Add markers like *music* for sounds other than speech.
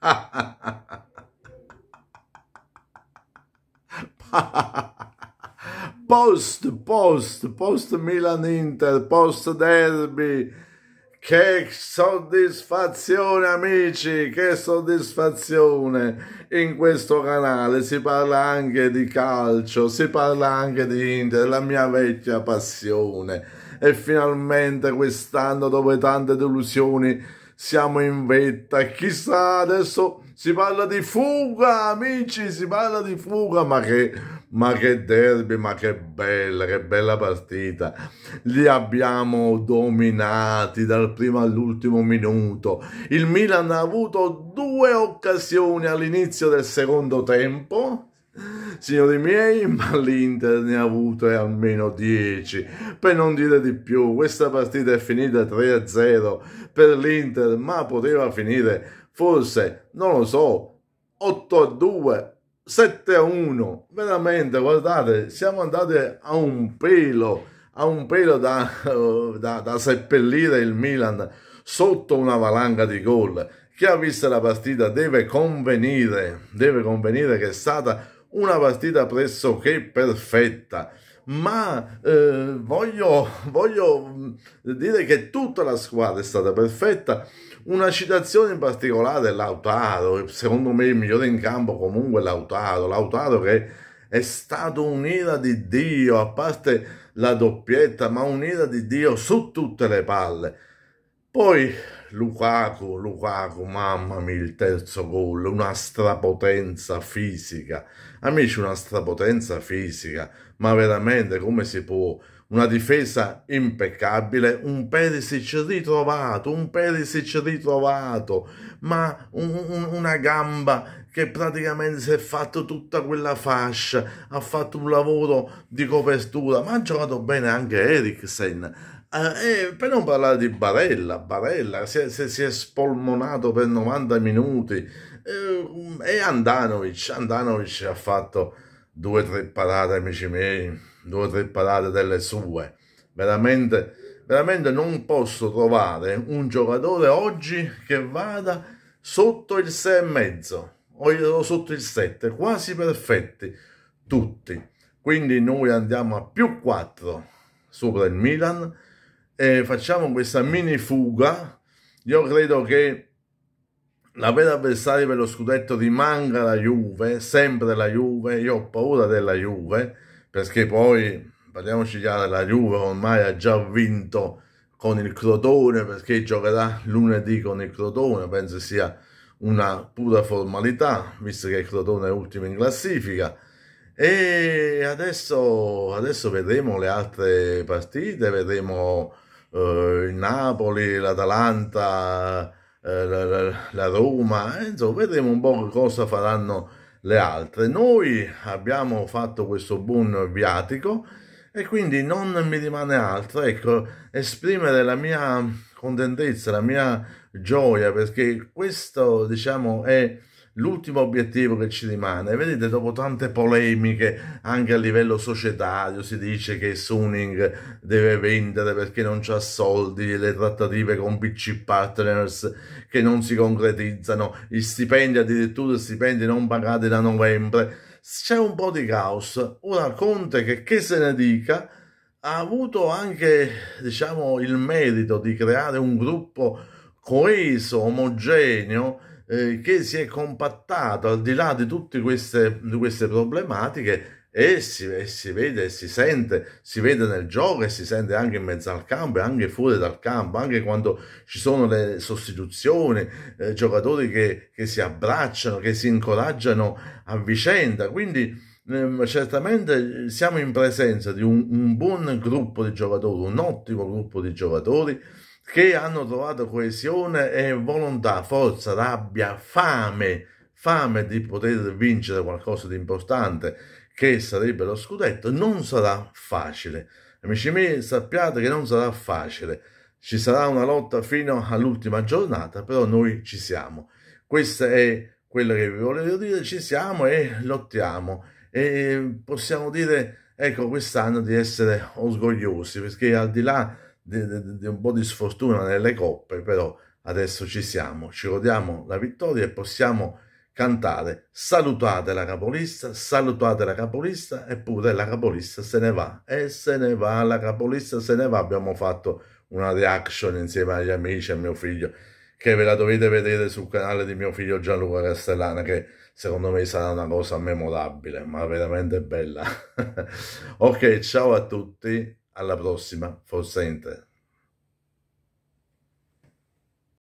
*laughs* post, post, post Milan Inter, post derby. Che soddisfazione amici, che soddisfazione in questo canale. Si parla anche di calcio, si parla anche di Inter, la mia vecchia passione. E finalmente quest'anno, dopo tante delusioni, siamo in vetta. Chissà, adesso si parla di fuga, amici, si parla di fuga, ma che, ma che derby, ma che bella, che bella partita. Li abbiamo dominati dal primo all'ultimo minuto. Il Milan ha avuto due occasioni all'inizio del secondo tempo Signori miei, *laughs* ma l'Inter ne ha avute almeno 10. Per non dire di più, questa partita è finita 3-0 per l'Inter, ma poteva finire forse, non lo so, 8-2, 7-1. Veramente, guardate, siamo andati a un pelo, a un pelo da, *laughs* da, da seppellire il Milan sotto una valanga di gol. Chi ha visto la partita deve convenire, deve convenire che è stata una partita pressoché perfetta ma eh, voglio, voglio, mm, dire che tutta la squadra è stata perfetta. Una citazione in particolare è Lautaro, secondo me il migliore in campo comunque è Lautaro, Lautaro che è stato un'ira di Dio, a parte la doppietta, ma un'ira di Dio su tutte le palle. Poi Lukaku, Lukaku, mamma mia, il terzo gol, una strapotenza fisica. Amici, una strapotenza fisica, ma veramente come si può? Una difesa impeccabile, un Perisic ritrovato, un Perisic ritrovato, ma un, un, una gamba che praticamente si è fatto tutta quella fascia, ha fatto un lavoro di copertura, ma ha giocato bene anche Eriksen eh, eh, per non parlare di Barella, Barella si è, si è spolmonato per 90 minuti eh, e Andanovic, Andanovic ha fatto due o tre parate, amici miei, due o tre parate delle sue. Veramente, veramente non posso trovare un giocatore oggi che vada sotto il 6,5 o sotto il 7, quasi perfetti tutti. Quindi noi andiamo a più 4 sopra il Milan eh, facciamo questa mini fuga, io credo che la vera avversaria per lo scudetto rimanga la Juve, sempre la Juve, io ho paura della Juve, perché poi, parliamoci chiaro, la Juve ormai ha già vinto con il Crotone, perché giocherà lunedì con il Crotone, penso sia una pura formalità, visto che il Crotone è ultimo in classifica, e adesso, adesso vedremo le altre partite, vedremo eh, il Napoli, l'Atalanta, eh, la, la, Roma, eh, insomma vedremo un po' cosa faranno le altre. Noi abbiamo fatto questo buon viatico e quindi non mi rimane altro ecco, esprimere la mia contentezza, la mia gioia perché questo diciamo è l'ultimo obiettivo che ci rimane. Vedete, dopo tante polemiche anche a livello societario, si dice che Suning deve vendere perché non c'ha soldi, le trattative con PC Partners che non si concretizzano, gli stipendi addirittura stipendi non pagati da novembre. C'è un po' di caos. Ora Conte che, che se ne dica ha avuto anche diciamo il merito di creare un gruppo coeso, omogeneo eh, che si è compattato al di là di tutte queste, di queste problematiche e si, e si, vede e si sente, si vede nel gioco e si sente anche in mezzo al campo e anche fuori dal campo, anche quando ci sono le sostituzioni, eh, giocatori che, che, si abbracciano, che si incoraggiano a vicenda. Quindi eh, certamente siamo in presenza di un, un buon gruppo di giocatori, un ottimo gruppo di giocatori che hanno trovato coesione e volontà, forza, rabbia, fame, fame di poter vincere qualcosa di importante che sarebbe lo scudetto, non sarà facile. Amici miei, sappiate che non sarà facile. Ci sarà una lotta fino all'ultima giornata, però noi ci siamo. Questo è quello che vi volevo dire, ci siamo e lottiamo. E possiamo dire, ecco, quest'anno di essere orgogliosi, perché al di là di, di, di un po' di sfortuna nelle coppe, però adesso ci siamo, ci godiamo la vittoria e possiamo cantare salutate la capolista, salutate la capolista, eppure la capolista se ne va e se ne va, la capolista se ne va, abbiamo fatto una reaction insieme agli amici e mio figlio che ve la dovete vedere sul canale di mio figlio Gianluca Castellana che secondo me sarà una cosa memorabile ma veramente bella *laughs* ok ciao a tutti alla prossima, forza